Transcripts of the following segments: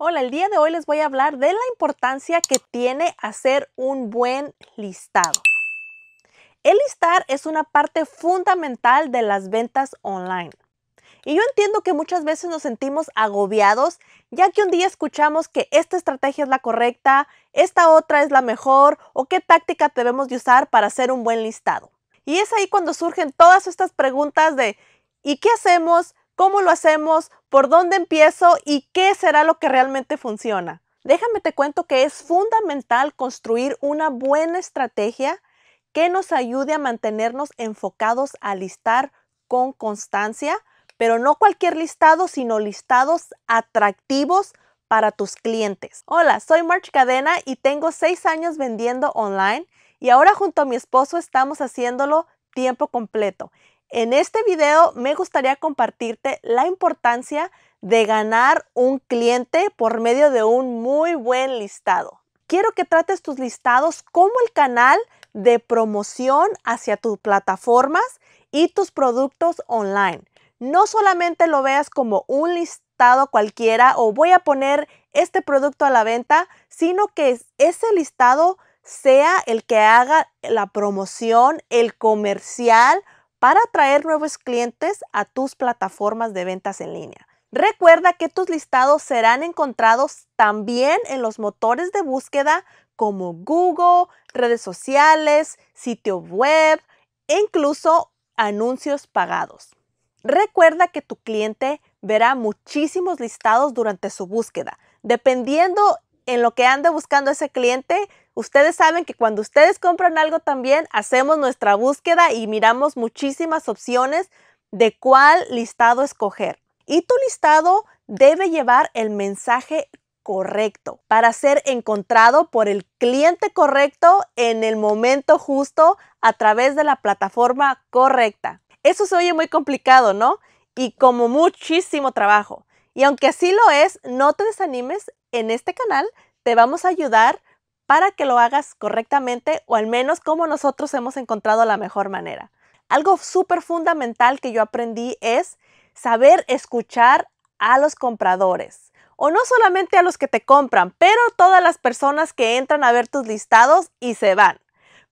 Hola, el día de hoy les voy a hablar de la importancia que tiene hacer un buen listado. El listar es una parte fundamental de las ventas online. Y yo entiendo que muchas veces nos sentimos agobiados, ya que un día escuchamos que esta estrategia es la correcta, esta otra es la mejor o qué táctica debemos de usar para hacer un buen listado. Y es ahí cuando surgen todas estas preguntas de ¿y qué hacemos? cómo lo hacemos, por dónde empiezo y qué será lo que realmente funciona. Déjame te cuento que es fundamental construir una buena estrategia que nos ayude a mantenernos enfocados a listar con constancia, pero no cualquier listado, sino listados atractivos para tus clientes. Hola, soy March Cadena y tengo seis años vendiendo online y ahora junto a mi esposo estamos haciéndolo tiempo completo. En este video me gustaría compartirte la importancia de ganar un cliente por medio de un muy buen listado. Quiero que trates tus listados como el canal de promoción hacia tus plataformas y tus productos online. No solamente lo veas como un listado cualquiera o voy a poner este producto a la venta, sino que ese listado sea el que haga la promoción, el comercial para atraer nuevos clientes a tus plataformas de ventas en línea. Recuerda que tus listados serán encontrados también en los motores de búsqueda como Google, redes sociales, sitio web e incluso anuncios pagados. Recuerda que tu cliente verá muchísimos listados durante su búsqueda. Dependiendo en lo que ande buscando ese cliente, Ustedes saben que cuando ustedes compran algo también hacemos nuestra búsqueda y miramos muchísimas opciones de cuál listado escoger. Y tu listado debe llevar el mensaje correcto para ser encontrado por el cliente correcto en el momento justo a través de la plataforma correcta. Eso se oye muy complicado, ¿no? Y como muchísimo trabajo. Y aunque así lo es, no te desanimes, en este canal te vamos a ayudar para que lo hagas correctamente o al menos como nosotros hemos encontrado la mejor manera. Algo súper fundamental que yo aprendí es saber escuchar a los compradores. O no solamente a los que te compran, pero todas las personas que entran a ver tus listados y se van.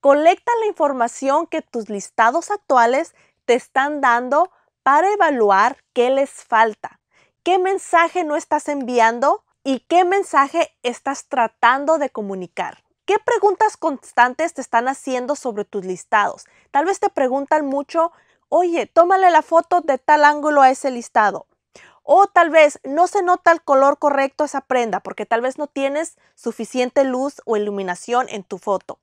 Colecta la información que tus listados actuales te están dando para evaluar qué les falta, qué mensaje no estás enviando y qué mensaje estás tratando de comunicar. ¿Qué preguntas constantes te están haciendo sobre tus listados? Tal vez te preguntan mucho, oye, tómale la foto de tal ángulo a ese listado. O tal vez no se nota el color correcto a esa prenda porque tal vez no tienes suficiente luz o iluminación en tu foto.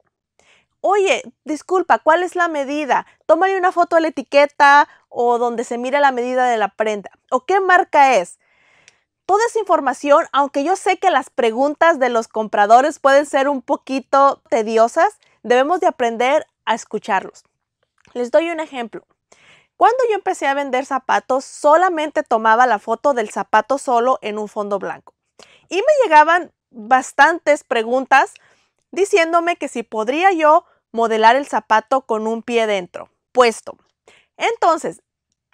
Oye, disculpa, ¿cuál es la medida? Tómale una foto a la etiqueta o donde se mire la medida de la prenda. ¿O qué marca es? toda esa información, aunque yo sé que las preguntas de los compradores pueden ser un poquito tediosas, debemos de aprender a escucharlos. Les doy un ejemplo. Cuando yo empecé a vender zapatos, solamente tomaba la foto del zapato solo en un fondo blanco. Y me llegaban bastantes preguntas diciéndome que si podría yo modelar el zapato con un pie dentro, puesto. Entonces,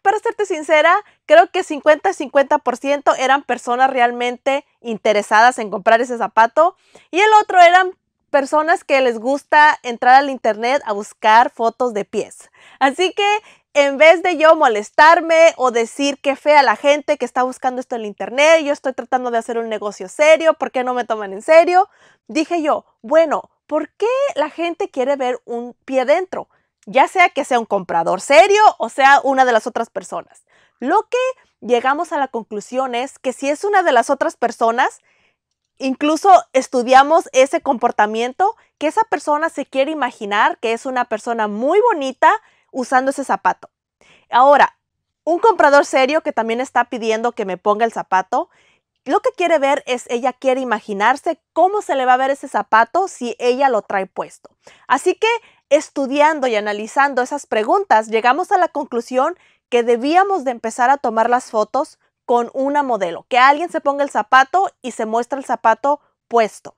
para serte sincera, creo que 50-50% eran personas realmente interesadas en comprar ese zapato y el otro eran personas que les gusta entrar al internet a buscar fotos de pies. Así que en vez de yo molestarme o decir que fea la gente que está buscando esto en el internet, yo estoy tratando de hacer un negocio serio, ¿por qué no me toman en serio? Dije yo, bueno, ¿por qué la gente quiere ver un pie dentro? ya sea que sea un comprador serio o sea una de las otras personas. Lo que llegamos a la conclusión es que si es una de las otras personas, incluso estudiamos ese comportamiento que esa persona se quiere imaginar que es una persona muy bonita usando ese zapato. Ahora, un comprador serio que también está pidiendo que me ponga el zapato, lo que quiere ver es, ella quiere imaginarse cómo se le va a ver ese zapato si ella lo trae puesto. Así que estudiando y analizando esas preguntas, llegamos a la conclusión que debíamos de empezar a tomar las fotos con una modelo, que alguien se ponga el zapato y se muestra el zapato puesto.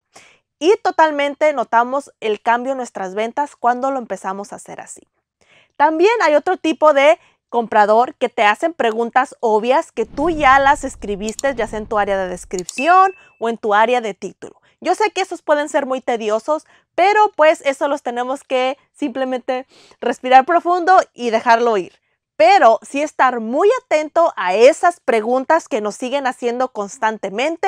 Y totalmente notamos el cambio en nuestras ventas cuando lo empezamos a hacer así. También hay otro tipo de comprador que te hacen preguntas obvias que tú ya las escribiste, ya sea en tu área de descripción o en tu área de título. Yo sé que esos pueden ser muy tediosos, pero pues eso los tenemos que simplemente respirar profundo y dejarlo ir. Pero sí estar muy atento a esas preguntas que nos siguen haciendo constantemente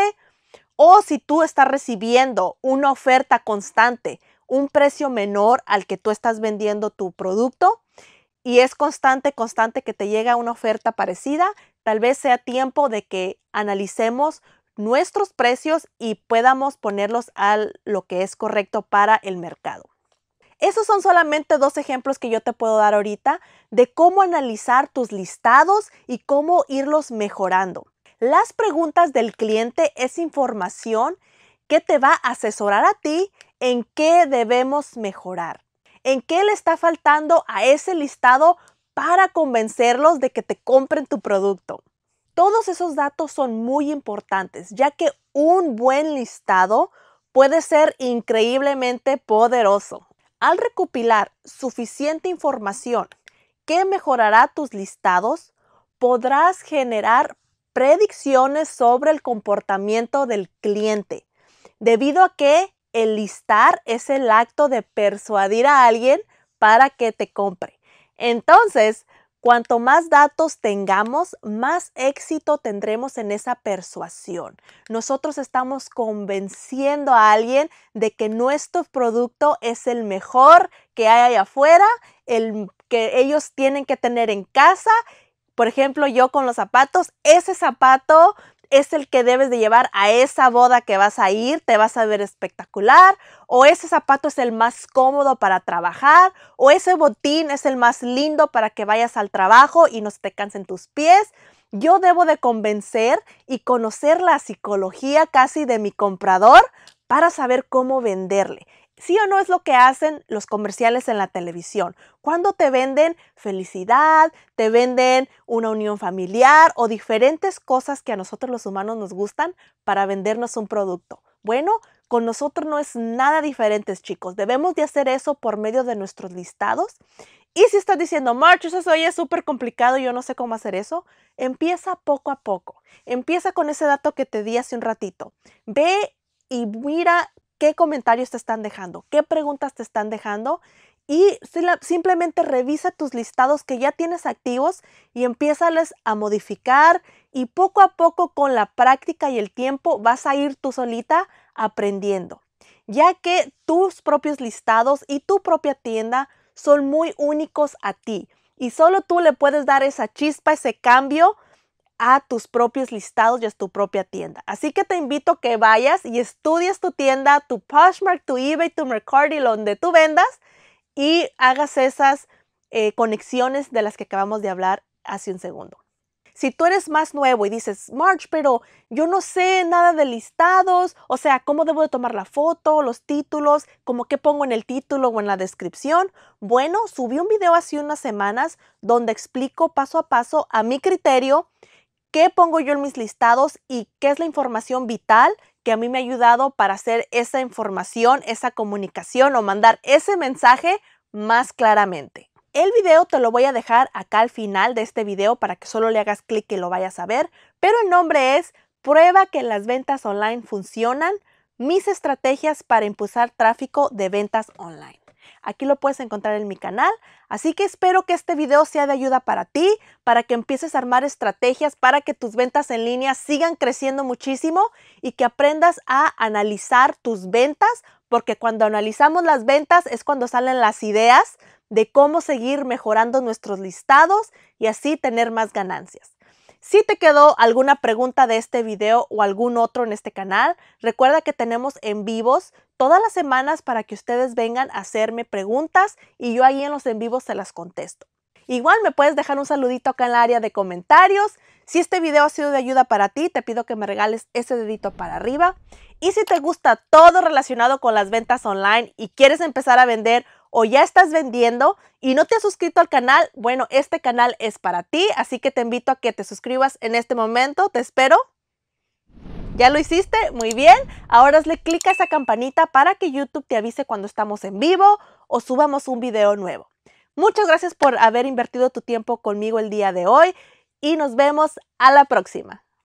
o si tú estás recibiendo una oferta constante, un precio menor al que tú estás vendiendo tu producto, y es constante, constante que te llega una oferta parecida, tal vez sea tiempo de que analicemos nuestros precios y podamos ponerlos a lo que es correcto para el mercado. Esos son solamente dos ejemplos que yo te puedo dar ahorita de cómo analizar tus listados y cómo irlos mejorando. Las preguntas del cliente es información que te va a asesorar a ti en qué debemos mejorar. ¿En qué le está faltando a ese listado para convencerlos de que te compren tu producto? Todos esos datos son muy importantes, ya que un buen listado puede ser increíblemente poderoso. Al recopilar suficiente información que mejorará tus listados, podrás generar predicciones sobre el comportamiento del cliente, debido a que el listar es el acto de persuadir a alguien para que te compre. Entonces, cuanto más datos tengamos, más éxito tendremos en esa persuasión. Nosotros estamos convenciendo a alguien de que nuestro producto es el mejor que hay allá afuera, el que ellos tienen que tener en casa por ejemplo, yo con los zapatos, ese zapato es el que debes de llevar a esa boda que vas a ir, te vas a ver espectacular, o ese zapato es el más cómodo para trabajar, o ese botín es el más lindo para que vayas al trabajo y no se te cansen tus pies. Yo debo de convencer y conocer la psicología casi de mi comprador para saber cómo venderle. ¿Sí o no es lo que hacen los comerciales en la televisión? Cuando te venden felicidad, te venden una unión familiar o diferentes cosas que a nosotros los humanos nos gustan para vendernos un producto. Bueno, con nosotros no es nada diferente, chicos. Debemos de hacer eso por medio de nuestros listados. Y si estás diciendo, March, eso es súper complicado, yo no sé cómo hacer eso, empieza poco a poco. Empieza con ese dato que te di hace un ratito. Ve y mira qué comentarios te están dejando, qué preguntas te están dejando y simplemente revisa tus listados que ya tienes activos y empiezales a modificar y poco a poco con la práctica y el tiempo vas a ir tú solita aprendiendo, ya que tus propios listados y tu propia tienda son muy únicos a ti y solo tú le puedes dar esa chispa, ese cambio a tus propios listados y a tu propia tienda. Así que te invito a que vayas y estudies tu tienda, tu Poshmark, tu eBay, tu Mercari, donde tú vendas y hagas esas eh, conexiones de las que acabamos de hablar hace un segundo. Si tú eres más nuevo y dices, March, pero yo no sé nada de listados, o sea, cómo debo de tomar la foto, los títulos, como qué pongo en el título o en la descripción. Bueno, subí un video hace unas semanas donde explico paso a paso a mi criterio qué pongo yo en mis listados y qué es la información vital que a mí me ha ayudado para hacer esa información, esa comunicación o mandar ese mensaje más claramente. El video te lo voy a dejar acá al final de este video para que solo le hagas clic y lo vayas a ver, pero el nombre es Prueba que las ventas online funcionan, mis estrategias para impulsar tráfico de ventas online. Aquí lo puedes encontrar en mi canal. Así que espero que este video sea de ayuda para ti, para que empieces a armar estrategias, para que tus ventas en línea sigan creciendo muchísimo y que aprendas a analizar tus ventas, porque cuando analizamos las ventas es cuando salen las ideas de cómo seguir mejorando nuestros listados y así tener más ganancias. Si te quedó alguna pregunta de este video o algún otro en este canal, recuerda que tenemos en vivos todas las semanas para que ustedes vengan a hacerme preguntas y yo ahí en los en vivos se las contesto. Igual me puedes dejar un saludito acá en el área de comentarios. Si este video ha sido de ayuda para ti, te pido que me regales ese dedito para arriba. Y si te gusta todo relacionado con las ventas online y quieres empezar a vender o ya estás vendiendo y no te has suscrito al canal, bueno, este canal es para ti, así que te invito a que te suscribas en este momento, te espero. ¿Ya lo hiciste? Muy bien. Ahora le clic a esa campanita para que YouTube te avise cuando estamos en vivo o subamos un video nuevo. Muchas gracias por haber invertido tu tiempo conmigo el día de hoy y nos vemos a la próxima.